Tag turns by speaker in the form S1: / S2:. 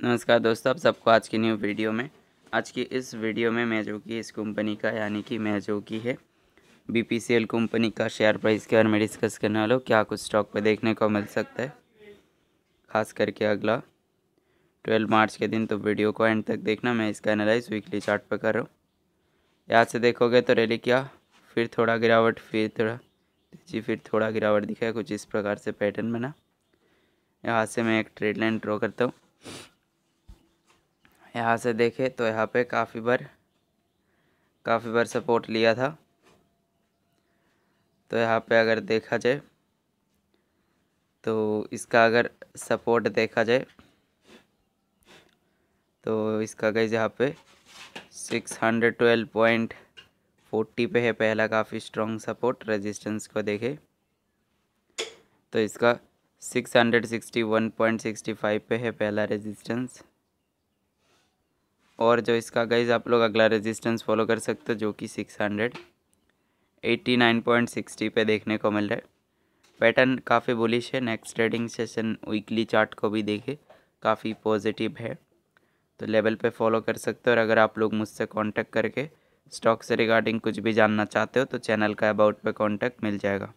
S1: नमस्कार दोस्तों आप सबको आज की न्यू वीडियो में आज की इस वीडियो में मैं जो कि इस कंपनी का यानी कि मैं जो की है बीपीसीएल कंपनी का शेयर प्राइस के बारे में डिस्कस करने हूँ क्या कुछ स्टॉक पर देखने को मिल सकता है खास करके अगला ट्वेल्व मार्च के दिन तो वीडियो को एंड तक देखना मैं इसका एनालाइज वीकली चार्ट पर कर रहा हूँ यहाँ से देखोगे तो रैली क्या फिर थोड़ा गिरावट फिर थोड़ा जी फिर थोड़ा गिरावट दिखाया कुछ इस प्रकार से पैटर्न बना यहाँ से मैं एक ट्रेड लाइन ड्रॉ करता हूँ यहाँ से देखें तो यहाँ पे काफ़ी बार काफ़ी बार सपोर्ट लिया था तो यहाँ पे अगर देखा जाए तो इसका अगर सपोर्ट देखा जाए तो इसका गई यहाँ पे six hundred twelve point forty पे है पहला काफ़ी स्ट्रॉन्ग सपोर्ट रेजिस्टेंस को देखे तो इसका six hundred sixty one point sixty five पे है पहला रेजिस्टेंस और जो इसका गाइज आप लोग अगला रेजिस्टेंस फॉलो कर सकते हो जो कि six hundred eighty nine point sixty पे देखने को मिल रहा है पैटर्न काफ़ी बुलिश है next trading session weekly chart को भी देखे काफ़ी पॉजिटिव है तो लेवल पे फॉलो कर सकते हो और अगर आप लोग मुझसे कांटेक्ट करके स्टॉक से रिगार्डिंग कुछ भी जानना चाहते हो तो चैनल का अबाउट पे कांटेक्ट मिल जाएगा